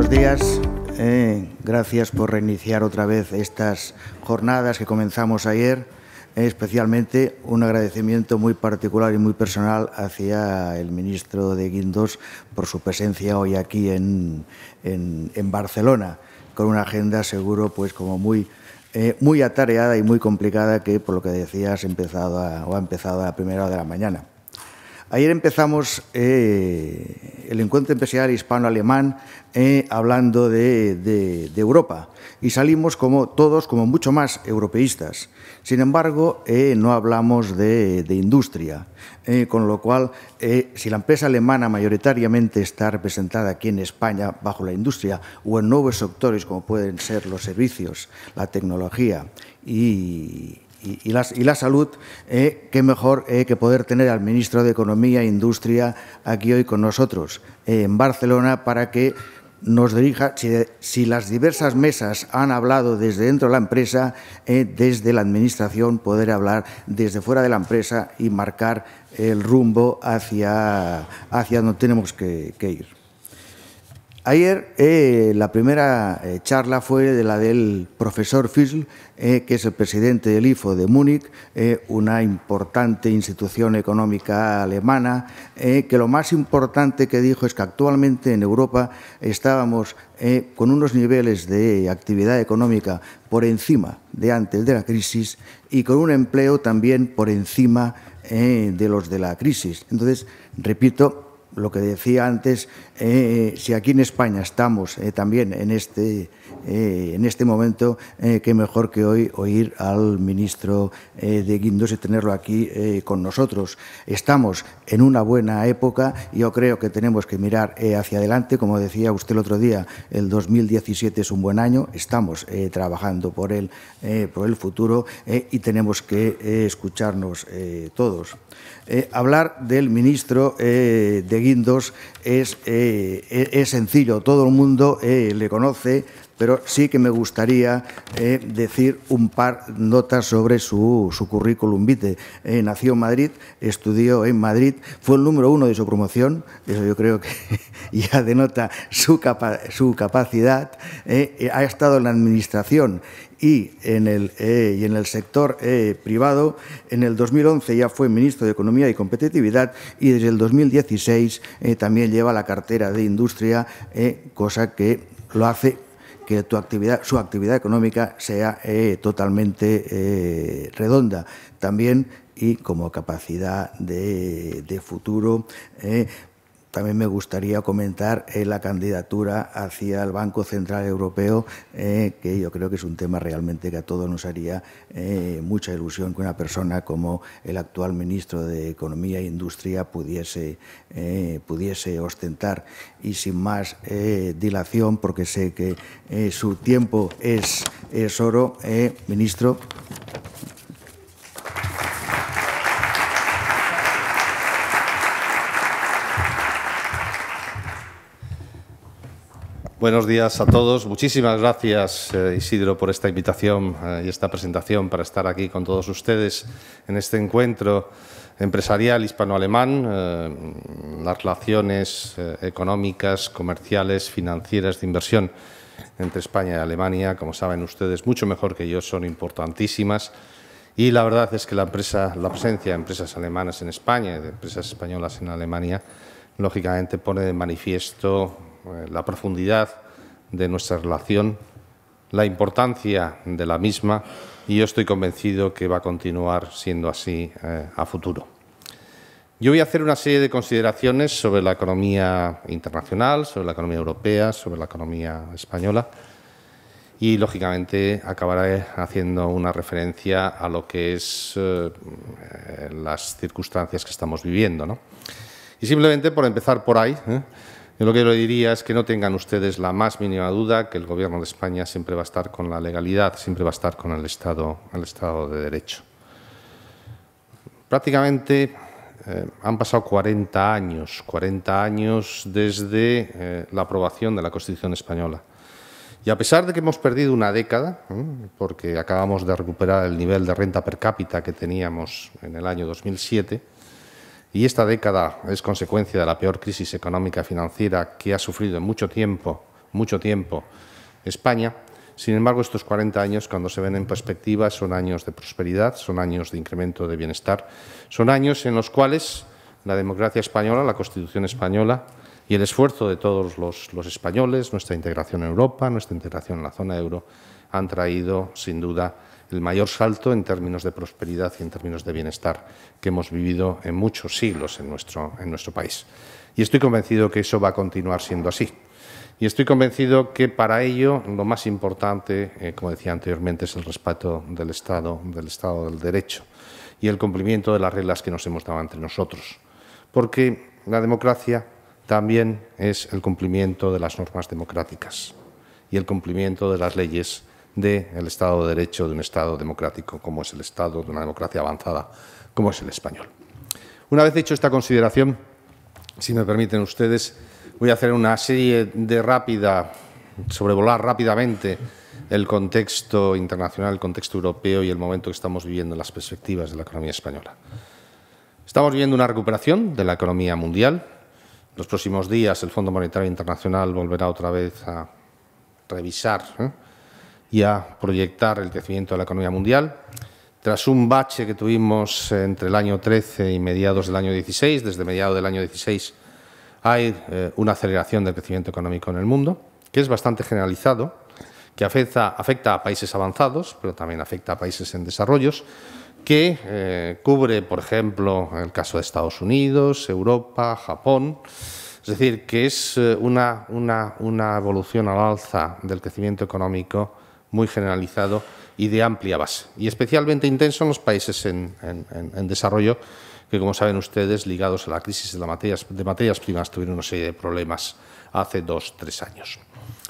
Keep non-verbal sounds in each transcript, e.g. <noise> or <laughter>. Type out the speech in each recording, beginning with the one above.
buenos días. Eh, gracias por reiniciar otra vez estas jornadas que comenzamos ayer. especialmente un agradecimiento muy particular y muy personal hacia el ministro de Guindos por su presencia hoy aquí en, en, Barcelona, con una agenda seguro pues como muy, eh, muy atareada y muy complicada que, por lo que decías, empezado o ha empezado a primera hora de la mañana. Ayer empezamos eh, el encuentro empresarial hispano-alemán eh, hablando de, Europa. Y salimos como todos como mucho más europeístas. Sin embargo, eh, no hablamos de, industria. Eh, con lo cual, si la empresa alemana mayoritariamente está representada aquí en España bajo la industria o en nuevos sectores como pueden ser los servicios, la tecnología y, y, la salud, eh, qué mejor eh, que poder tener al ministro de Economía e Industria aquí hoy con nosotros eh, en Barcelona para que nos dirija, si, las diversas mesas han hablado desde dentro de la empresa, desde la Administración poder hablar desde fuera de la empresa y marcar el rumbo hacia, hacia donde tenemos que ir. Ayer eh, la primera eh, charla fue de la del profesor Fischl, eh, que es el presidente del IFO de Múnich, una importante institución económica alemana, que lo más importante que dijo es que actualmente en Europa estábamos con unos niveles de actividad económica por encima de antes de la crisis y con un empleo también por encima de los de la crisis. Entonces, repito, lo que decía antes, eh, si aquí en España estamos eh, también en este, eh, en este momento, qué mejor que hoy oír al ministro de Guindos y tenerlo aquí con nosotros. Estamos en una buena época, yo creo que tenemos que mirar hacia adelante, como decía usted el otro día, el 2017 es un buen año, estamos trabajando por el, por el futuro y tenemos que escucharnos todos. Eh, hablar del ministro eh, de Guindos es, eh, e-, es, sencillo, todo el mundo le conoce, pero sí que me gustaría decir un par notas sobre su, su currículum vitae. nació en Madrid, estudió en Madrid, fue el número uno de su promoción, eso yo creo que <laughs> ya denota su, su capacidad. ha estado en la administración y en el, eh, y en el sector eh, privado. En el 2011 ya fue ministro de Economía y Competitividad y desde el 2016 eh, también lleva la cartera de Industria, cosa que lo hace que su actividad económica sea totalmente redonda. También y como capacidad de, futuro, también me gustaría comentar eh, la candidatura hacia el Banco Central Europeo, eh, que yo creo que es un tema realmente que a todos nos haría eh, mucha ilusión que una persona como el actual ministro de Economía e Industria pudiese, pudiese ostentar. Y sin más dilación, porque sé que su tiempo es oro, ministro. Buenos días a todos. Muchísimas gracias, eh, Isidro, por esta invitación eh, y esta presentación para estar aquí con todos ustedes en este encuentro empresarial hispano-alemán, eh, las relaciones económicas, comerciales, financieras, de inversión entre España y Alemania, como saben ustedes mucho mejor que yo, son importantísimas. Y la verdad es que la, la presencia de empresas alemanas en España y de empresas españolas en Alemania, lógicamente, pone de manifiesto eh, la profundidad de nuestra relación, la importancia de la misma y yo estoy convencido que va a continuar siendo así eh, a futuro. Yo voy a hacer una serie de consideraciones sobre la economía internacional, sobre la economía europea, sobre la economía española y, lógicamente, acabaré haciendo una referencia a lo que es eh, las circunstancias que estamos viviendo. Y simplemente por empezar por ahí, yo lo que le diría es que no tengan ustedes la más mínima duda que el Gobierno de España siempre va a estar con la legalidad, siempre va a estar con el Estado, el Estado de Derecho. Prácticamente eh, han pasado 40 años, 40 años desde eh, la aprobación de la Constitución española. Y a pesar de que hemos perdido una década, ¿eh? porque acabamos de recuperar el nivel de renta per cápita que teníamos en el año 2007, y esta década es consecuencia de la peor crisis económica y financiera que ha sufrido en mucho tiempo, mucho tiempo España. Sin embargo, estos 40 años, cuando se ven en perspectiva, son años de prosperidad, son años de incremento de bienestar, son años en los cuales la democracia española, la Constitución española y el esfuerzo de todos los, los españoles, nuestra integración en Europa, nuestra integración en la zona euro, han traído, sin duda, el mayor salto en términos de prosperidad y en términos de bienestar que hemos vivido en muchos siglos en nuestro, en nuestro país. Y estoy convencido que eso va a continuar siendo así. Y estoy convencido que para ello lo más importante, eh, como decía anteriormente, es el respeto del Estado, del Estado del Derecho y el cumplimiento de las reglas que nos hemos dado entre nosotros. Porque la democracia también es el cumplimiento de las normas democráticas y el cumplimiento de las leyes del Estado de Derecho de un Estado democrático como es el Estado, de una democracia avanzada como es el español. Una vez hecho esta consideración, si me permiten ustedes, voy a hacer una serie de rápida, sobrevolar rápidamente el contexto internacional, el contexto europeo y el momento que estamos viviendo en las perspectivas de la economía española. Estamos viviendo una recuperación de la economía mundial. Los próximos días el Fondo Monetario Internacional volverá otra vez a revisar ¿eh? y a proyectar el crecimiento de la economía mundial. Tras un bache que tuvimos entre el año 13 y mediados del año 16, desde mediados del año 16 hay eh, una aceleración del crecimiento económico en el mundo, que es bastante generalizado, que afecta, a países avanzados, pero también afecta a países en desarrollos, que eh, cubre, por ejemplo, el caso de Estados Unidos, Europa, Japón. Es decir, que es eh, una, una, una evolución al alza del crecimiento económico muy generalizado y de amplia base, y especialmente intenso en los países en, desarrollo, que como saben ustedes, ligados a la crisis de, materias, primas, tuvieron una serie de problemas hace dos, tres años.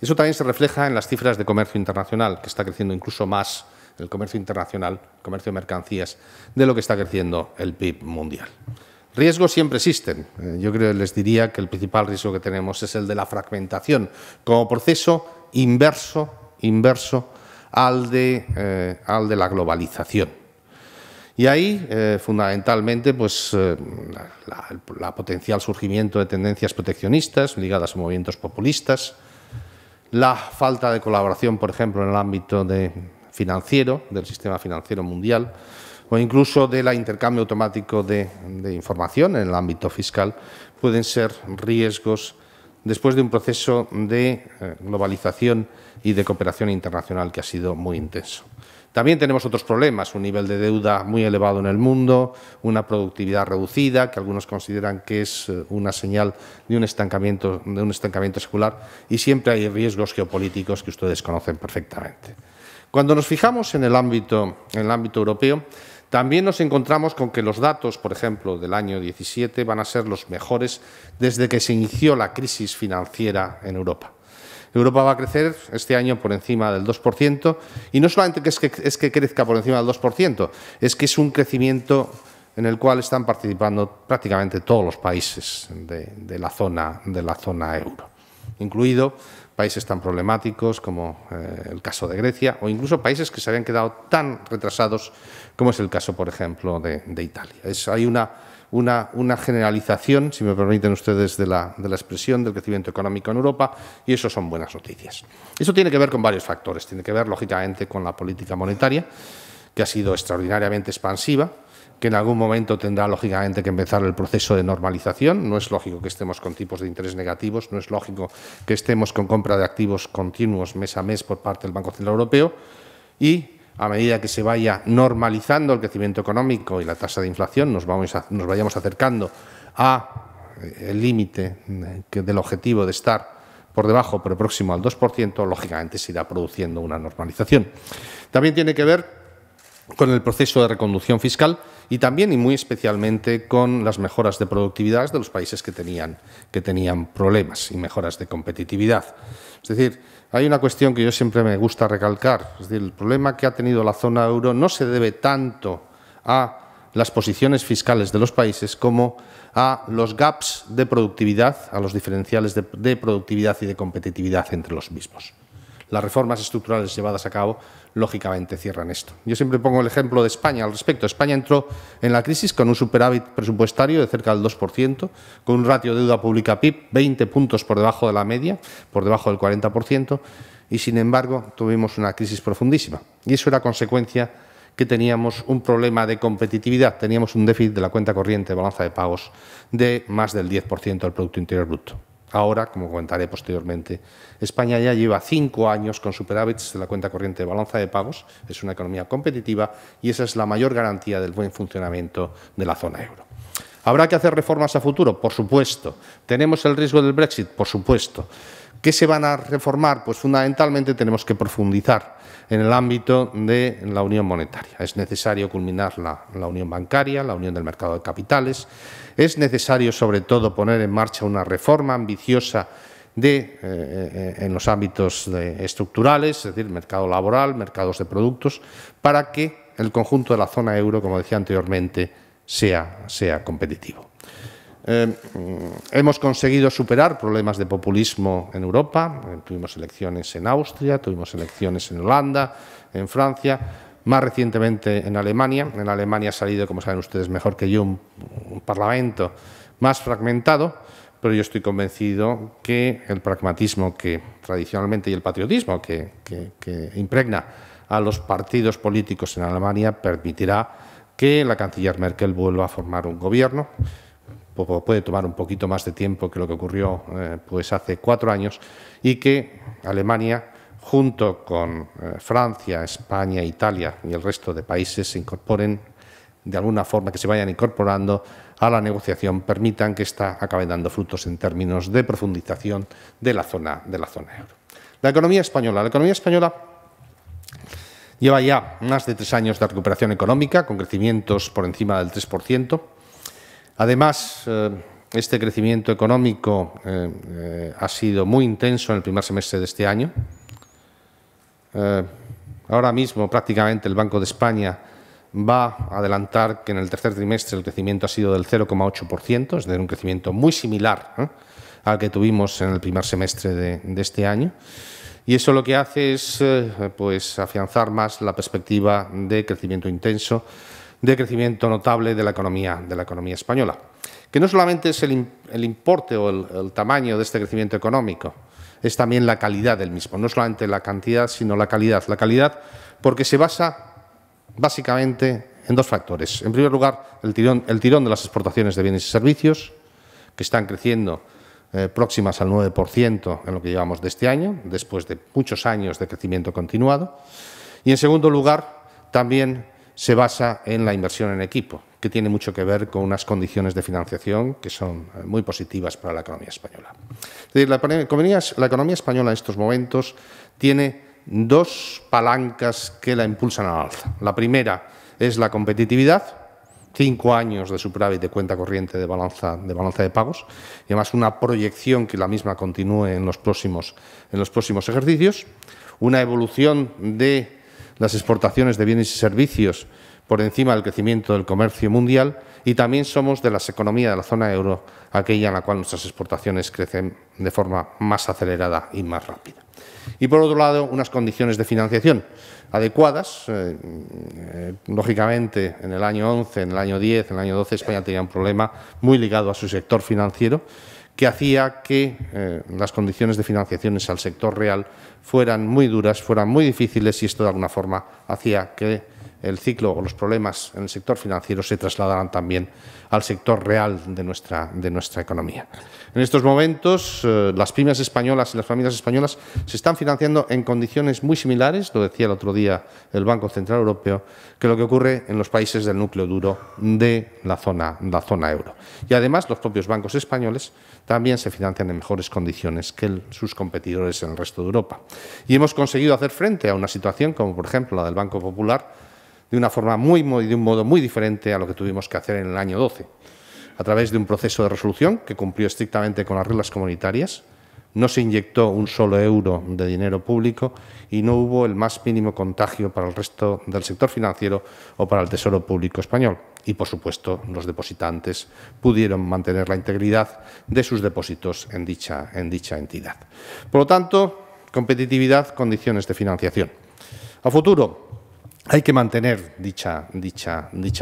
Eso también se refleja en las cifras de comercio internacional, que está creciendo incluso más el comercio internacional, el comercio de mercancías, de lo que está creciendo el PIB mundial. Riesgos siempre existen. Eh, yo creo les diría que el principal riesgo que tenemos es el de la fragmentación como proceso inverso inverso al de, eh, al de la globalización. Y ahí, eh, fundamentalmente, pues, eh, la, potencial surgimiento de tendencias proteccionistas ligadas a movimientos populistas, la falta de colaboración, por ejemplo, en el ámbito de financiero, del sistema financiero mundial, o incluso del intercambio automático de, de información en el ámbito fiscal, pueden ser riesgos después de un proceso de globalización y de cooperación internacional que ha sido muy intenso. También tenemos otros problemas, un nivel de deuda muy elevado en el mundo, una productividad reducida, que algunos consideran que es eh, una señal de un estancamiento, de un estancamiento secular, y siempre hay riesgos geopolíticos que ustedes conocen perfectamente. Cuando nos fijamos en el ámbito, en el ámbito europeo, también nos encontramos con que los datos, por ejemplo, del año 17 van a ser los mejores desde que se inició la crisis financiera en Europa. Europa va a crecer este año por encima del 2% y no solamente es, que crezca por encima del 2%, es que es un crecimiento en el cual están participando prácticamente todos los países de, la, zona, de la zona euro, incluido países tan problemáticos como eh, el caso de Grecia o incluso países que se habían quedado tan retrasados como es el caso, por ejemplo, de, Italia. hay una una, generalización, si me permiten ustedes, de la, expresión del crecimiento económico en Europa y eso son buenas noticias. Eso tiene que ver con varios factores, tiene que ver lógicamente con la política monetaria, que ha sido extraordinariamente expansiva, que en algún momento tendrá lógicamente que empezar el proceso de normalización. No es lógico que estemos con tipos de interés negativos, no es lógico que estemos con compra de activos continuos mes a mes por parte del Banco Central Europeo y a medida que se vaya normalizando el crecimiento económico y la tasa de inflación, nos, vamos nos vayamos acercando a eh, el límite eh, del objetivo de estar por debajo, pero próximo al 2%, lógicamente se irá produciendo una normalización. También tiene que ver con el proceso de reconducción fiscal y también y muy especialmente con las mejoras de productividad de los países que tenían, problemas y mejoras de competitividad. Es decir, hay una cuestión que yo siempre me gusta recalcar, es decir, el problema que ha tenido la zona euro no se debe tanto a las posiciones fiscales de los países como a los gaps de productividad, a los diferenciales de productividad y de competitividad entre los mismos las reformas estructurales llevadas a cabo, lógicamente cierran esto. Yo siempre pongo el ejemplo de España al respecto. España entró en la crisis con un superávit presupuestario de cerca del 2%, con un ratio de deuda pública PIB 20 puntos por debajo de la media, por debajo del 40%, y sin embargo tuvimos una crisis profundísima. Y eso era consecuencia que teníamos un problema de competitividad, teníamos un déficit de la cuenta corriente de balanza de pagos de más del 10% del Producto Interior Bruto. Ahora, como comentaré posteriormente, España ya lleva cinco años con superávit de la cuenta corriente de balanza de pagos, es una economía competitiva y esa es la mayor garantía del buen funcionamiento de la zona euro. ¿Habrá que hacer reformas a futuro? Por supuesto. ¿Tenemos el riesgo del Brexit? Por supuesto. ¿Qué se van a reformar? Pues fundamentalmente tenemos que profundizar en el ámbito de la unión monetaria. Es necesario culminar la, unión bancaria, la unión del mercado de capitales. Es necesario, sobre todo, poner en marcha una reforma ambiciosa de, eh, eh, en los ámbitos estructurales, es decir, mercado laboral, mercados de productos, para que el conjunto de la zona euro, como decía anteriormente, sea, sea competitivo. Em, hemos conseguido superar problemas de populismo en Europa. Em, tuvimos elecciones en Austria, tuvimos elecciones en Holanda, en Francia, más recientemente en Alemania. En Alemania ha salido, como saben ustedes mejor que yo, un, parlamento más fragmentado, pero yo estoy convencido que el pragmatismo que tradicionalmente y el patriotismo que, que impregna a los partidos políticos en Alemania permitirá que la canciller Merkel vuelva a formar un gobierno puede tomar un poquito más de tiempo que lo que ocurrió eh, pues hace cuatro años y que Alemania, junto con eh, Francia, España, Italia y el resto de países, se incorporen de alguna forma, que se vayan incorporando a la negociación, permitan que esta acabe dando frutos en términos de profundización de la zona, de la zona euro. La economía española. La economía española lleva ya más de tres años de recuperación económica, con crecimientos por encima del 3%. Además, eh, este crecimiento económico eh, eh, ha sido muy intenso en el primer semestre de este año. ahora mismo, prácticamente, el Banco de España va a adelantar que en el tercer trimestre el crecimiento ha sido del 0,8%, es decir, un crecimiento muy similar al que tuvimos en el primer semestre de, de, este año. Y eso lo que hace es pues, afianzar más la perspectiva de crecimiento intenso de crecimiento notable de la economía, de la economía española, que no solamente es el, importe o el, tamaño de este crecimiento económico, es también la calidad del mismo, no solamente la cantidad, sino la calidad. La calidad porque se basa básicamente en dos factores. En primer lugar, el tirón, el tirón de las exportaciones de bienes y servicios, que están creciendo eh, próximas al 9% en lo que llevamos de este año, después de muchos años de crecimiento continuado. Y en segundo lugar, también se basa en la inversión en equipo, que tiene mucho que ver con unas condiciones de financiación que son eh, muy positivas para la economía española. la economía, española en estos momentos tiene dos palancas que la impulsan la alza. La primera es la competitividad, cinco años de superávit de cuenta corriente de balanza de, pagos y además una proyección que la misma continúe en los próximos ejercicios, una evolución de las exportaciones de bienes y servicios por encima del crecimiento del comercio mundial y también somos de las economías de la zona euro, aquella en la cual nuestras exportaciones crecen de forma más acelerada y más rápida. Y por otro lado, unas condiciones de financiación adecuadas. Eh, eh, lógicamente, en el año 11, en el año 10, en el año 12, España tenía un problema muy ligado a su sector financiero que hacía que eh, las condiciones de financiaciones al sector real fueran muy duras, fueran muy difíciles y esto de alguna forma hacía que el ciclo o los problemas en el sector financiero se trasladarán también al sector real de nuestra, de nuestra economía. En estos momentos, eh, las pymes españolas y las familias españolas se están financiando en condiciones muy similares, lo decía el otro día el Banco Central Europeo, que lo que ocurre en los países del núcleo duro de la zona, la zona euro. Y además, los propios bancos españoles también se financian en mejores condiciones que sus competidores en el resto de Europa. Y hemos conseguido hacer frente a una situación como, por ejemplo, la del Banco Popular, de una forma muy, de un modo muy diferente a lo que tuvimos que hacer en el año 12, a través de un proceso de resolución que cumplió estrictamente con las reglas comunitarias, no se inyectó un solo euro de dinero público y no hubo el más mínimo contagio para el resto del sector financiero o para el Tesoro Público español. Y, por supuesto, los depositantes pudieron mantener la integridad de sus depósitos en dicha, en dicha entidad. Por lo tanto, competitividad, condiciones de financiación. A futuro, hay que mantener dicha,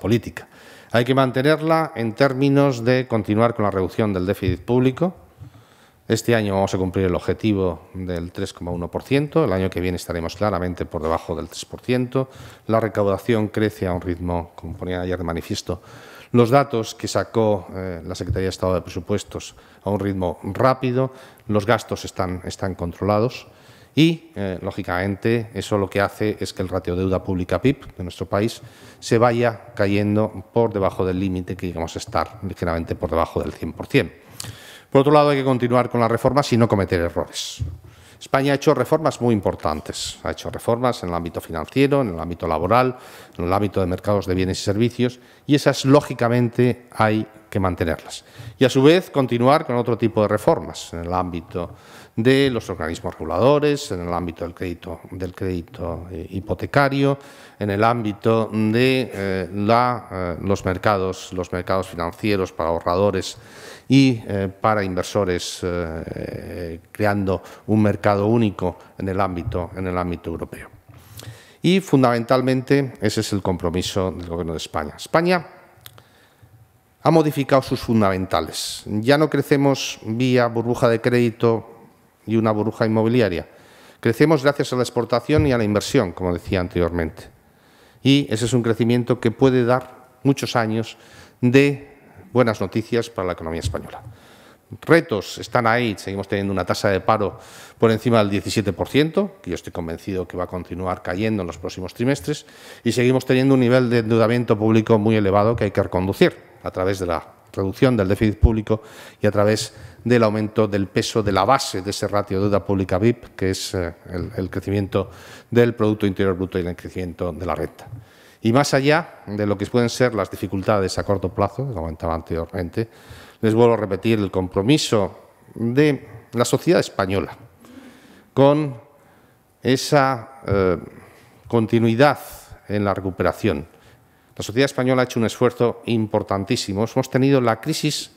política. Hay que mantenerla en términos de continuar con la reducción del déficit público. Este año vamos a cumplir el objetivo del 3,1%, el año que viene estaremos claramente por debajo del 3%, la recaudación crece a un ritmo, como ponía ayer de manifiesto, los datos que sacó eh, la Secretaría de Estado de Presupuestos a un ritmo rápido, los gastos están controlados y, eh, lógicamente, eso lo que hace es que el ratio deuda pública PIB de nuestro país se vaya cayendo por debajo del límite que íbamos a estar, ligeramente por debajo del 100%. Por otro lado, hay que continuar con las reformas y no cometer errores. España ha hecho reformas muy importantes. Ha hecho reformas en el ámbito financiero, en el ámbito laboral, en el ámbito de mercados de bienes y servicios, y esas, lógicamente, hay que mantenerlas. Y, a su vez, continuar con otro tipo de reformas en el ámbito de los organismos reguladores, en el ámbito del crédito, del crédito eh, hipotecario, en el ámbito de eh, la, eh, los, mercados, los mercados financieros para ahorradores y para inversores, creando un mercado único en el ámbito, en el ámbito europeo. Y fundamentalmente ese es el compromiso del Gobierno de España. España ha modificado sus fundamentales. Ya no crecemos vía burbuja de crédito y una burbuja inmobiliaria. Crecemos gracias a la exportación y a la inversión, como decía anteriormente. Y ese es un crecimiento que puede dar muchos años de buenas noticias para la economía española. Retos están ahí, seguimos teniendo una tasa de paro por encima del 17%, que yo estoy convencido que va a continuar cayendo en los próximos trimestres, y seguimos teniendo un nivel de endeudamiento público muy elevado que hay que reconducir a través de la reducción del déficit público y a través del aumento del peso de la base de ese ratio deuda pública VIP, que es eh, el, crecimiento del Producto Interior Bruto y el crecimiento de la renta. Y más allá de lo que pueden ser las dificultades a corto plazo, que comentaba anteriormente, les vuelvo a repetir el compromiso de la sociedad española con esa eh, continuidad en la recuperación. La sociedad española ha hecho un esfuerzo importantísimo. Hemos tenido la crisis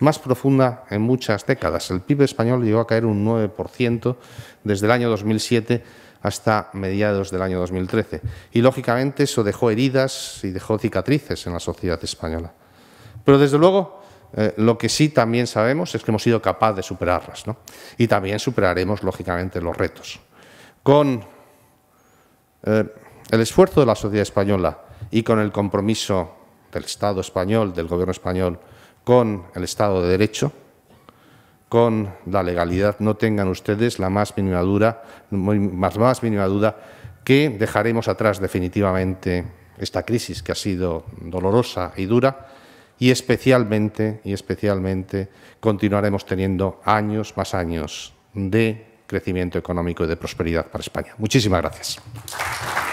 más profunda en muchas décadas. El PIB español llegó a caer un 9% desde el año 2007 hasta mediados del año 2013. Y lógicamente eso dejó heridas y dejó cicatrices en la sociedad española. Pero desde luego, eh, lo que sí también sabemos es que hemos sido capaces de superarlas. ¿no? Y también superaremos, lógicamente, los retos. Con eh, el esfuerzo de la sociedad española y con el compromiso del Estado español, del Gobierno español, con el Estado de Derecho, con la legalidad. No tengan ustedes la más mínima duda, más, más duda que dejaremos atrás definitivamente esta crisis que ha sido dolorosa y dura y especialmente, y especialmente continuaremos teniendo años más años de crecimiento económico y de prosperidad para España. Muchísimas gracias.